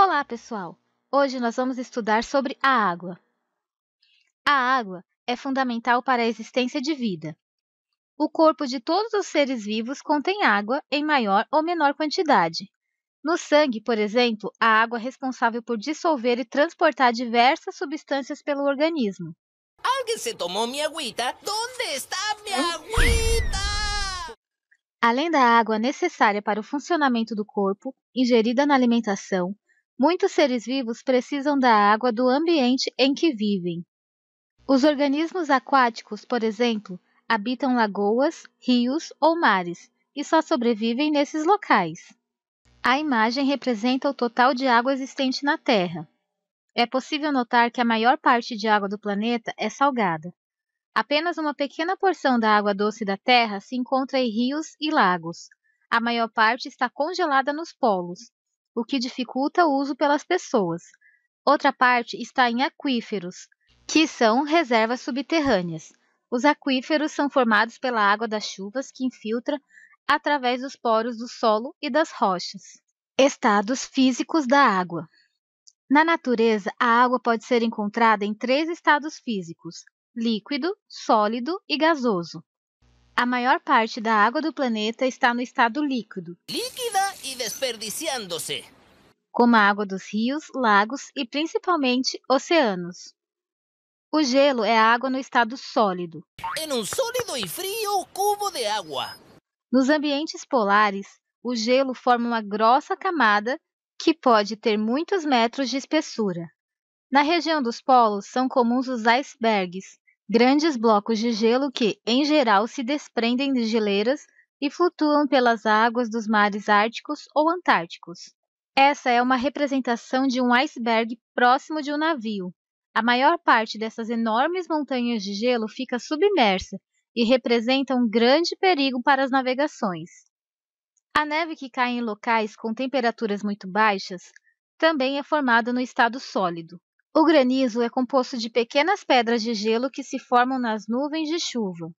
Olá, pessoal! Hoje nós vamos estudar sobre a água. A água é fundamental para a existência de vida. O corpo de todos os seres vivos contém água em maior ou menor quantidade. No sangue, por exemplo, a água é responsável por dissolver e transportar diversas substâncias pelo organismo. Alguém se tomou minha aguita? Onde está minha hum? aguita? Além da água necessária para o funcionamento do corpo, ingerida na alimentação, Muitos seres vivos precisam da água do ambiente em que vivem. Os organismos aquáticos, por exemplo, habitam lagoas, rios ou mares e só sobrevivem nesses locais. A imagem representa o total de água existente na Terra. É possível notar que a maior parte de água do planeta é salgada. Apenas uma pequena porção da água doce da Terra se encontra em rios e lagos. A maior parte está congelada nos polos, o que dificulta o uso pelas pessoas. Outra parte está em aquíferos, que são reservas subterrâneas. Os aquíferos são formados pela água das chuvas que infiltra através dos poros do solo e das rochas. Estados físicos da água. Na natureza, a água pode ser encontrada em três estados físicos: líquido, sólido e gasoso. A maior parte da água do planeta está no estado líquido. Líquida e desperdiciando-se. Como a água dos rios, lagos e principalmente oceanos. O gelo é a água no estado sólido. Em um sólido e frio cubo de água. Nos ambientes polares, o gelo forma uma grossa camada que pode ter muitos metros de espessura. Na região dos polos são comuns os icebergs, grandes blocos de gelo que, em geral, se desprendem de geleiras e flutuam pelas águas dos mares árticos ou antárticos. Essa é uma representação de um iceberg próximo de um navio. A maior parte dessas enormes montanhas de gelo fica submersa e representa um grande perigo para as navegações. A neve que cai em locais com temperaturas muito baixas também é formada no estado sólido. O granizo é composto de pequenas pedras de gelo que se formam nas nuvens de chuva.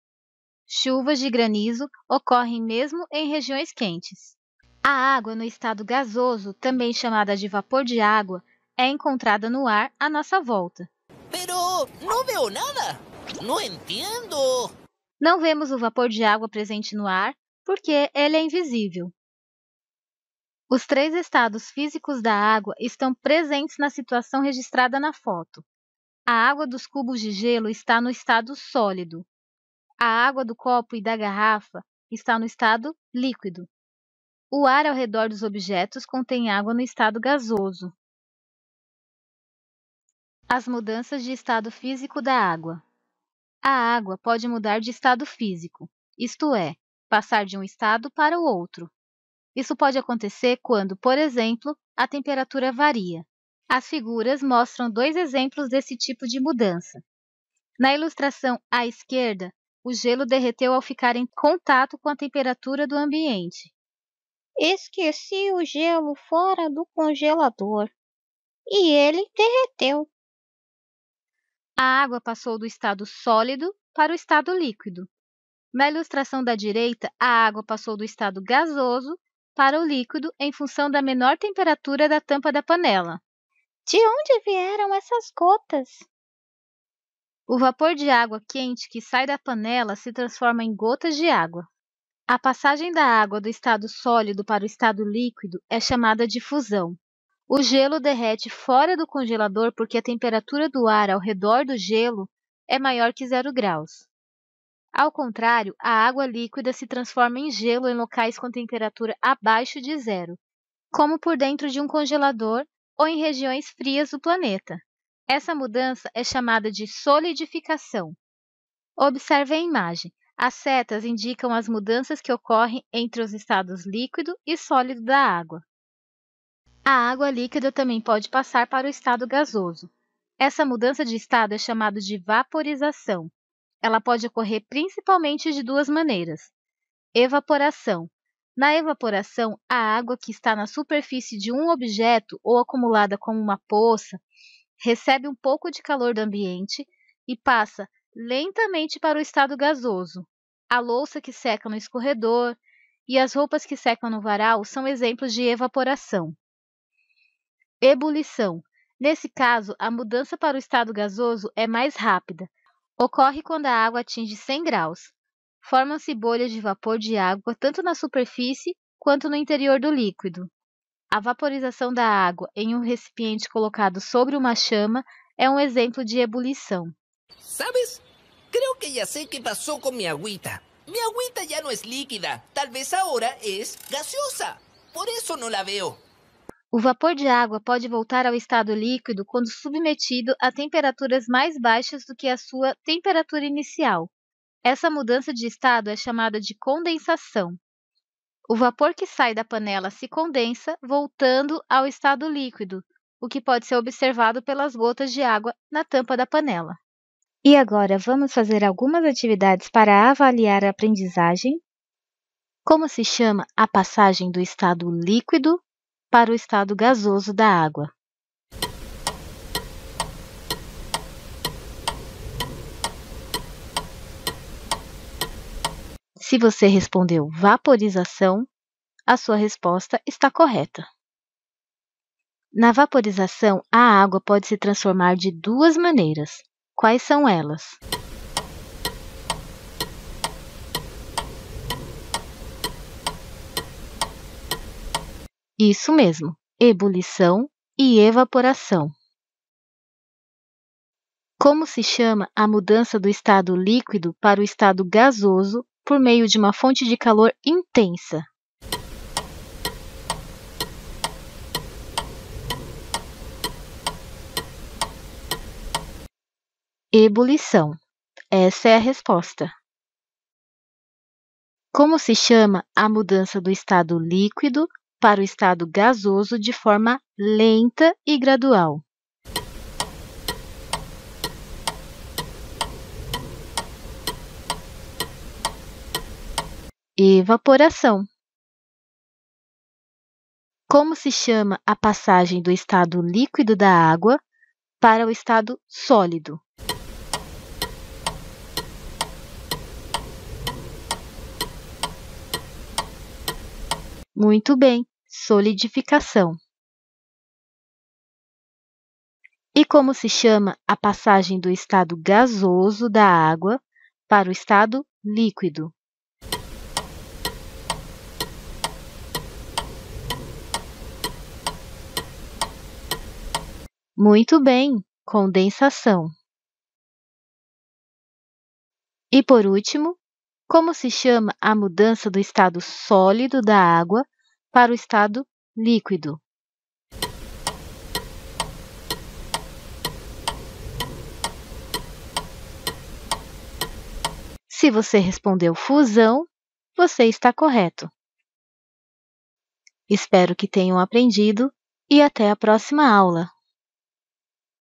Chuvas de granizo ocorrem mesmo em regiões quentes. A água no estado gasoso, também chamada de vapor de água, é encontrada no ar à nossa volta. Pero não veo nada. Não entendo. Não vemos o vapor de água presente no ar porque ele é invisível. Os três estados físicos da água estão presentes na situação registrada na foto. A água dos cubos de gelo está no estado sólido. A água do copo e da garrafa está no estado líquido. O ar ao redor dos objetos contém água no estado gasoso. As mudanças de estado físico da água. A água pode mudar de estado físico, isto é, passar de um estado para o outro. Isso pode acontecer quando, por exemplo, a temperatura varia. As figuras mostram dois exemplos desse tipo de mudança. Na ilustração à esquerda, o gelo derreteu ao ficar em contato com a temperatura do ambiente. Esqueci o gelo fora do congelador e ele derreteu. A água passou do estado sólido para o estado líquido. Na ilustração da direita, a água passou do estado gasoso para o líquido em função da menor temperatura da tampa da panela. De onde vieram essas gotas? O vapor de água quente que sai da panela se transforma em gotas de água. A passagem da água do estado sólido para o estado líquido é chamada de fusão. O gelo derrete fora do congelador porque a temperatura do ar ao redor do gelo é maior que zero graus. Ao contrário, a água líquida se transforma em gelo em locais com temperatura abaixo de zero, como por dentro de um congelador ou em regiões frias do planeta. Essa mudança é chamada de solidificação. Observe a imagem. As setas indicam as mudanças que ocorrem entre os estados líquido e sólido da água. A água líquida também pode passar para o estado gasoso. Essa mudança de estado é chamada de vaporização ela pode ocorrer principalmente de duas maneiras: evaporação. Na evaporação, a água que está na superfície de um objeto ou acumulada como uma poça recebe um pouco de calor do ambiente e passa lentamente para o estado gasoso. A louça que seca no escorredor e as roupas que secam no varal são exemplos de evaporação. Ebulição. Nesse caso, a mudança para o estado gasoso é mais rápida, Ocorre quando a água atinge 100 graus. Formam-se bolhas de vapor de água tanto na superfície quanto no interior do líquido. A vaporização da água em um recipiente colocado sobre uma chama é um exemplo de ebulição. Sabes? Creo que já sei o que passou com minha aguita. Minha aguita já não é líquida, Talvez agora é gaseosa. Por isso não la veo. O vapor de água pode voltar ao estado líquido quando submetido a temperaturas mais baixas do que a sua temperatura inicial. Essa mudança de estado é chamada de condensação. O vapor que sai da panela se condensa, voltando ao estado líquido, o que pode ser observado pelas gotas de água na tampa da panela. E agora vamos fazer algumas atividades para avaliar a aprendizagem. Como se chama a passagem do estado líquido para o estado gasoso da água. Se você respondeu vaporização, a sua resposta está correta. Na vaporização, a água pode se transformar de duas maneiras. Quais são elas? Isso mesmo, ebulição e evaporação. Como se chama a mudança do estado líquido para o estado gasoso por meio de uma fonte de calor intensa? Ebulição. Essa é a resposta. Como se chama a mudança do estado líquido para o estado gasoso de forma lenta e gradual. Evaporação. Como se chama a passagem do estado líquido da água para o estado sólido? Muito bem, solidificação. E como se chama a passagem do estado gasoso da água para o estado líquido? Muito bem, condensação. E por último, como se chama a mudança do estado sólido da água para o estado líquido? Se você respondeu fusão, você está correto. Espero que tenham aprendido e até a próxima aula!